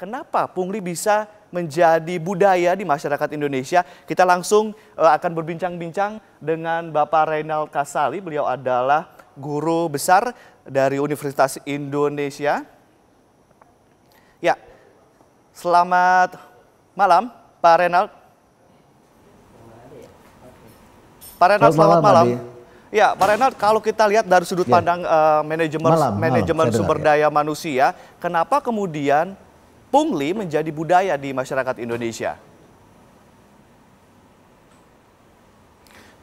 Kenapa pungli bisa menjadi budaya di masyarakat Indonesia? Kita langsung eh, akan berbincang-bincang dengan Bapak Reynald Kasali. Beliau adalah guru besar dari Universitas Indonesia. Ya, selamat malam Pak Renal. Pak Renal selamat, malam. malam. Ya, Pak Renat, kalau kita lihat dari sudut ya. pandang uh, manajemen sumber ya. daya ya. manusia, kenapa kemudian pungli menjadi budaya di masyarakat Indonesia?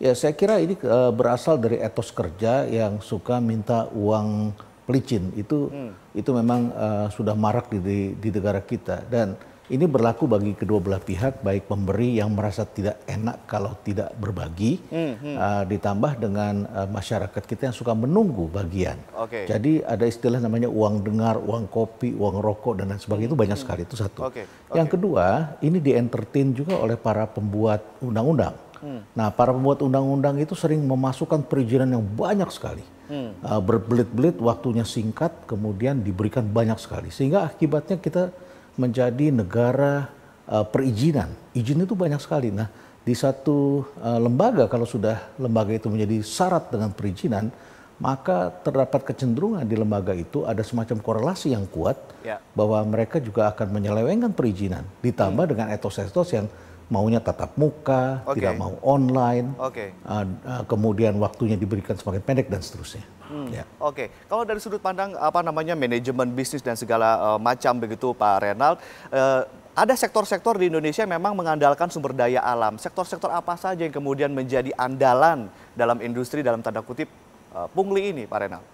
Ya, saya kira ini uh, berasal dari etos kerja yang suka minta uang pelicin. Itu hmm. itu memang uh, sudah marak di, di di negara kita dan ini berlaku bagi kedua belah pihak, baik pemberi yang merasa tidak enak kalau tidak berbagi, hmm, hmm. Uh, ditambah dengan uh, masyarakat kita yang suka menunggu bagian. Okay. Jadi ada istilah namanya uang dengar, uang kopi, uang rokok dan lain sebagainya hmm, itu banyak hmm, sekali itu satu. Okay, okay. Yang kedua, ini di entertain juga oleh para pembuat undang-undang. Hmm. Nah, para pembuat undang-undang itu sering memasukkan perizinan yang banyak sekali. Hmm. Uh, berbelit-belit, waktunya singkat, kemudian diberikan banyak sekali. Sehingga akibatnya kita menjadi negara uh, perizinan. Izin itu banyak sekali. Nah, di satu uh, lembaga kalau sudah lembaga itu menjadi syarat dengan perizinan, maka terdapat kecenderungan di lembaga itu ada semacam korelasi yang kuat ya. bahwa mereka juga akan menyelewengkan perizinan ditambah hmm. dengan etos-etos yang maunya tatap muka, okay. tidak mau online, okay. uh, uh, ah, kemudian waktunya diberikan semakin pendek dan seterusnya. Hmm. Ya. Oke, okay. kalau dari sudut pandang apa namanya manajemen bisnis dan segala uh, macam begitu Pak Renald, uh, ada sektor-sektor di Indonesia yang memang mengandalkan sumber daya alam. Sektor-sektor apa saja yang kemudian menjadi andalan dalam industri dalam tanda kutip uh, pungli ini Pak Renald?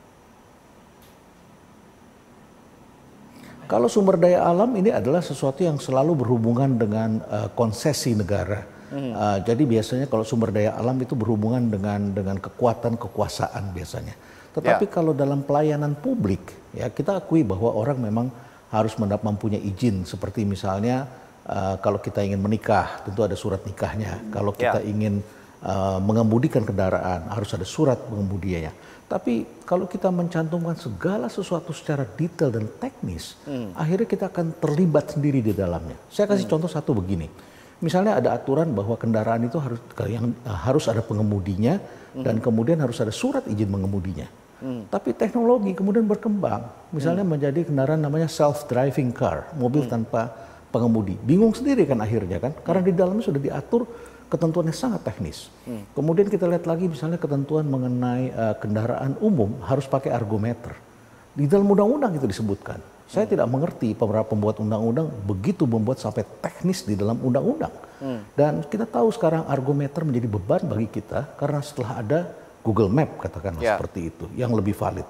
Kalau sumber daya alam ini adalah sesuatu yang selalu berhubungan dengan uh, konsesi negara. Uh, jadi biasanya kalau sumber daya alam itu berhubungan dengan dengan kekuatan kekuasaan biasanya. Tetapi ya. kalau dalam pelayanan publik ya kita akui bahwa orang memang harus mempunyai izin seperti misalnya uh, kalau kita ingin menikah tentu ada surat nikahnya. Kalau ya. kita ya. ingin Eh, mengemudikan kendaraan harus ada surat pengemudiannya. Tapi kalau kita mencantumkan segala sesuatu secara detail dan teknis, hmm. akhirnya kita akan terlibat sendiri di dalamnya. Saya kasih hmm. contoh satu begini. Misalnya ada aturan bahwa kendaraan itu harus yang eh, harus ada pengemudinya hmm. dan kemudian harus ada surat izin mengemudinya. Hmm. Tapi teknologi kemudian berkembang, misalnya hmm. menjadi kendaraan namanya self driving car, mobil hmm. tanpa pengemudi. Bingung sendiri kan akhirnya kan, karena di dalamnya sudah diatur ketentuannya sangat teknis. Hmm. Kemudian kita lihat lagi misalnya ketentuan mengenai uh, kendaraan umum harus pakai argometer. Di dalam undang-undang itu disebutkan. Saya hmm. tidak mengerti pembuat undang-undang begitu membuat sampai teknis di dalam undang-undang. Hmm. Dan kita tahu sekarang argometer menjadi beban bagi kita karena setelah ada Google Map katakanlah yeah. seperti itu yang lebih valid.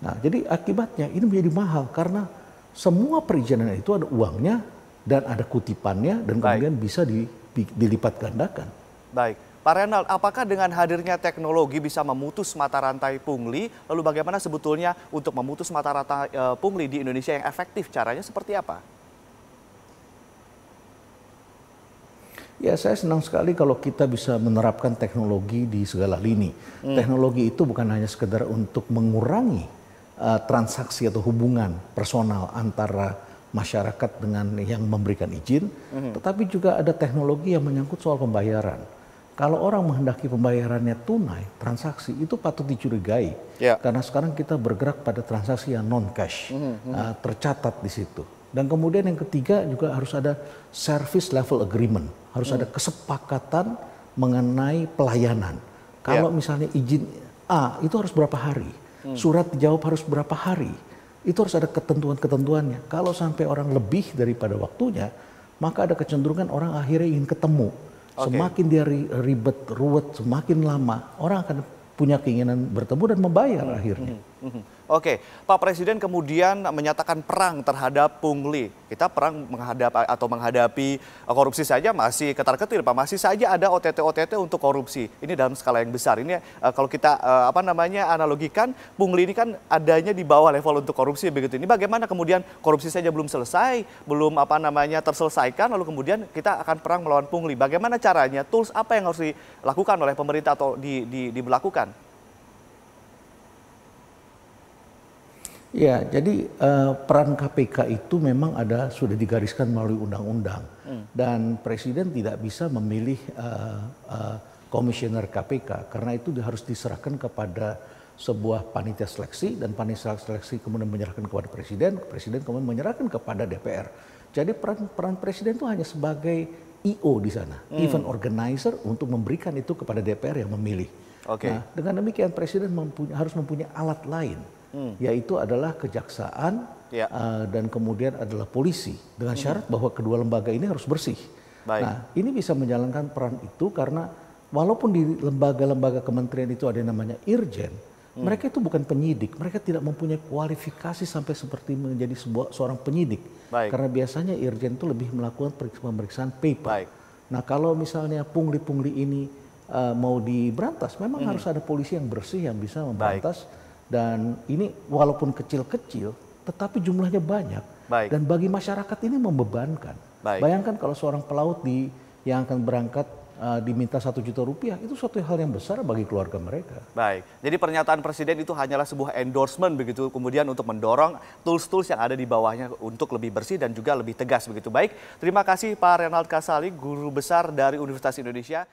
Nah, jadi akibatnya ini menjadi mahal karena semua perizinan itu ada uangnya dan ada kutipannya dan Baik. kemudian bisa di, dilipat gandakan. Baik. Pak Renald, apakah dengan hadirnya teknologi bisa memutus mata rantai pungli? Lalu bagaimana sebetulnya untuk memutus mata rantai e, pungli di Indonesia yang efektif? Caranya seperti apa? Ya, saya senang sekali kalau kita bisa menerapkan teknologi di segala lini. Hmm. Teknologi itu bukan hanya sekedar untuk mengurangi e, transaksi atau hubungan personal antara masyarakat dengan yang memberikan izin, mm-hmm. tetapi juga ada teknologi yang menyangkut soal pembayaran. Kalau orang menghendaki pembayarannya tunai, transaksi itu patut dicurigai yeah. karena sekarang kita bergerak pada transaksi yang non cash, mm-hmm. Mhm, uh, ah, tercatat di situ. Dan kemudian yang ketiga juga harus ada service level agreement, harus mm. ada kesepakatan mengenai pelayanan. Kalau yeah. misalnya izin A itu harus berapa hari, mm. surat jawab harus berapa hari itu harus ada ketentuan-ketentuannya. Kalau sampai orang lebih daripada waktunya, maka ada kecenderungan orang akhirnya ingin ketemu. Okay. Semakin dia ribet, ruwet, semakin lama, orang akan punya keinginan bertemu dan membayar hmm. akhirnya. Hmm. Mhm. Oke, Pak Presiden kemudian menyatakan perang terhadap pungli. Kita perang menghadap atau menghadapi korupsi saja masih ketar-ketir, Pak. Masih saja ada OTT-OTT untuk korupsi. Ini dalam skala yang besar. Ini eh, kalau kita eh, apa namanya analogikan, pungli ini kan adanya di bawah level untuk korupsi begitu. Ini bagaimana kemudian korupsi saja belum selesai, belum apa namanya terselesaikan, lalu kemudian kita akan perang melawan pungli. Bagaimana caranya? Tools apa yang harus dilakukan oleh pemerintah atau di, di, diberlakukan? Ya, jadi uh, peran KPK itu memang ada sudah digariskan melalui undang-undang hmm. dan presiden tidak bisa memilih uh, uh, komisioner KPK karena itu harus diserahkan kepada sebuah panitia seleksi dan panitia seleksi kemudian menyerahkan kepada presiden, presiden kemudian menyerahkan kepada DPR. Jadi peran peran presiden itu hanya sebagai IO di sana, hmm. event organizer untuk memberikan itu kepada DPR yang memilih. Okay. Nah, dengan demikian presiden mempunyai, harus mempunyai alat lain hmm. yaitu adalah kejaksaan ya. uh, dan kemudian adalah polisi dengan hmm. syarat hmm. bahwa kedua lembaga ini harus bersih. Baik. Nah, ini bisa menjalankan peran itu karena walaupun di lembaga-lembaga kementerian itu ada yang namanya irjen, hmm. mereka itu bukan penyidik, mereka tidak mempunyai kualifikasi sampai seperti menjadi sebuah seorang penyidik. Baik. Karena biasanya irjen itu lebih melakukan pemeriksaan paper. Baik. Nah, kalau misalnya pungli-pungli ini uh, mau diberantas, memang hmm. harus ada polisi yang bersih yang bisa memberantas. Baik dan ini walaupun kecil-kecil, tetapi jumlahnya banyak. Baik. Dan bagi masyarakat ini membebankan. Baik. Bayangkan kalau seorang pelaut di yang akan berangkat uh, diminta satu juta rupiah itu suatu hal yang besar bagi keluarga mereka. Baik, jadi pernyataan presiden itu hanyalah sebuah endorsement begitu, kemudian untuk mendorong tools-tools yang ada di bawahnya untuk lebih bersih dan juga lebih tegas begitu. Baik, terima kasih Pak Renald Kasali, guru besar dari Universitas Indonesia.